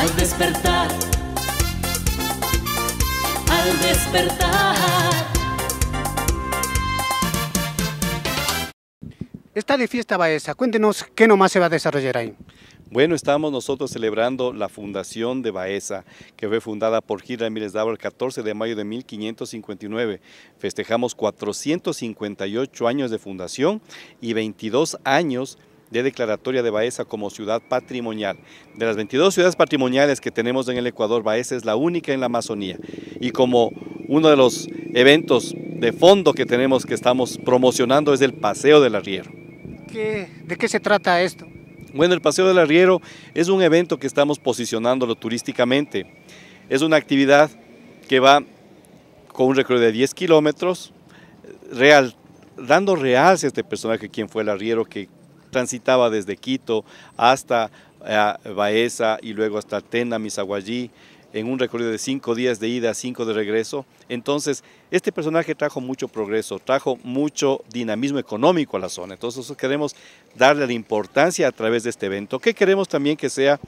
al despertar, al despertar. Está de fiesta Baeza, cuéntenos qué nomás se va a desarrollar ahí. Bueno, estamos nosotros celebrando la fundación de Baeza, que fue fundada por Gil Ramírez Dávila el 14 de mayo de 1559. Festejamos 458 años de fundación y 22 años de de declaratoria de Baeza como ciudad patrimonial. De las 22 ciudades patrimoniales que tenemos en el Ecuador, Baeza es la única en la Amazonía. Y como uno de los eventos de fondo que tenemos, que estamos promocionando, es el Paseo del Arriero. ¿De qué se trata esto? Bueno, el Paseo del Arriero es un evento que estamos posicionándolo turísticamente. Es una actividad que va con un recorrido de 10 kilómetros, dando real a este personaje, quien fue el arriero, que transitaba desde Quito hasta eh, Baeza y luego hasta Tena, Misahuallí, en un recorrido de cinco días de ida, cinco de regreso. Entonces, este personaje trajo mucho progreso, trajo mucho dinamismo económico a la zona. Entonces, queremos darle la importancia a través de este evento, ¿Qué queremos también que sea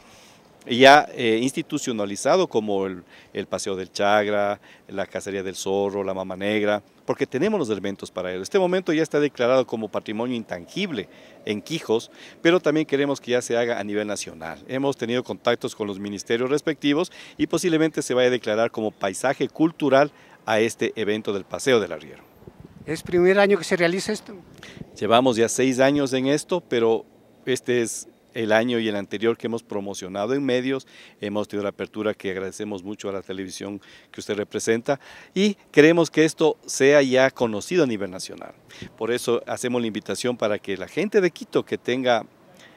ya eh, institucionalizado como el, el, Paseo del Chagra, la Cacería del Zorro, la Mama Negra, porque tenemos los elementos para ello. Este momento ya está declarado como patrimonio intangible en Quijos, pero también queremos que ya se haga a nivel nacional. Hemos tenido contactos con los ministerios respectivos y posiblemente se vaya a declarar como paisaje cultural a este evento del Paseo del Arriero. ¿Es primer año que se realiza esto? Llevamos ya seis años en esto, pero este es el año y el anterior que hemos promocionado en medios, hemos tenido la apertura que agradecemos mucho a la televisión que usted representa y queremos que esto sea ya conocido a nivel nacional. Por eso hacemos la invitación para que la gente de Quito que tenga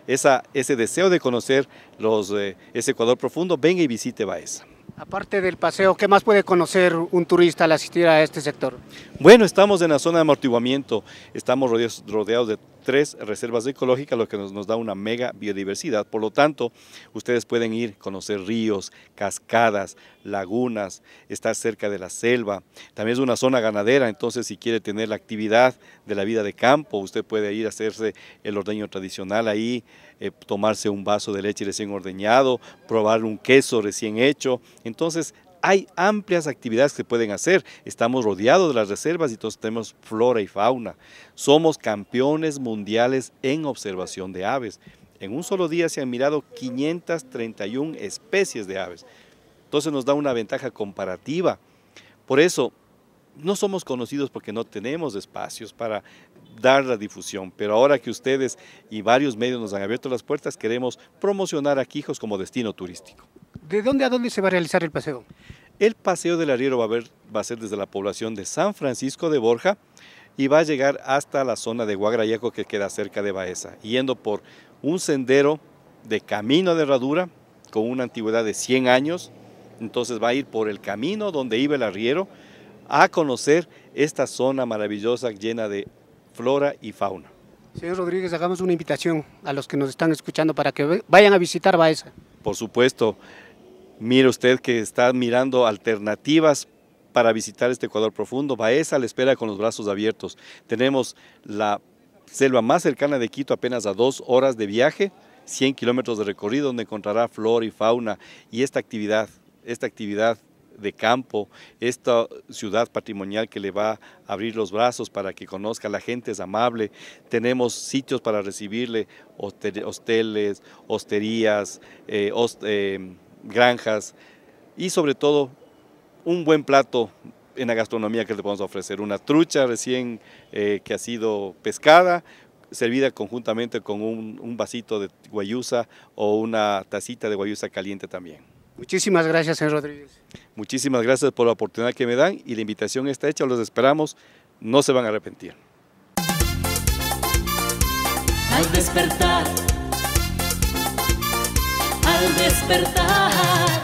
esa, ese deseo de conocer los, eh, ese Ecuador profundo, venga y visite Baeza. Aparte del paseo, ¿qué más puede conocer un turista al asistir a este sector? Bueno, estamos en la zona de amortiguamiento, estamos rodeados de tres reservas ecológicas, lo que nos, da una mega biodiversidad. Por lo tanto, ustedes pueden ir, conocer ríos, cascadas, lagunas, estar cerca de la selva. También es una zona ganadera, entonces si quiere tener la actividad de la vida de campo, usted puede ir a hacerse el ordeño tradicional ahí, eh, tomarse un vaso de leche recién ordeñado, probar un queso recién hecho. Entonces hay amplias actividades que pueden hacer. Estamos rodeados de las reservas y todos tenemos flora y fauna. Somos campeones mundiales en observación de aves. En un solo día se han mirado 531 especies de aves. Entonces nos da una ventaja comparativa. Por eso, no somos conocidos porque no tenemos espacios para dar la difusión, pero ahora que ustedes y varios medios nos han abierto las puertas, queremos promocionar a Quijos como destino turístico. ¿De dónde a dónde se va a realizar el paseo? El paseo del arriero va a, ser desde la población de San Francisco de Borja y va a llegar hasta la zona de Guagrayaco que queda cerca de Baeza, yendo por un sendero de camino de herradura con una antigüedad de 100 años. Entonces va a ir por el camino donde iba el arriero a conocer esta zona maravillosa llena de flora y fauna. Señor Rodríguez, hagamos una invitación a los que nos están escuchando para que vayan a visitar Baeza. Por supuesto, Mire usted que está mirando alternativas para visitar este Ecuador profundo. Baeza le espera con los brazos abiertos. Tenemos la selva más cercana de Quito, apenas a dos horas de viaje, 100 kilómetros de recorrido, donde encontrará flora y fauna. Y esta actividad, esta actividad de campo, esta ciudad patrimonial que le va a abrir los brazos para que conozca, la gente es amable, tenemos sitios para recibirle, hosteles, hosterías, eh, eh, granjas y sobre todo un buen plato en la gastronomía que le podemos ofrecer. Una trucha recién eh, que ha sido pescada, servida conjuntamente con un, un vasito de guayusa o una tacita de guayusa caliente también. Muchísimas gracias, señor Rodríguez. Muchísimas gracias por la oportunidad que me dan y la invitación está hecha, los esperamos, no se van a arrepentir. Al despertar al despertar.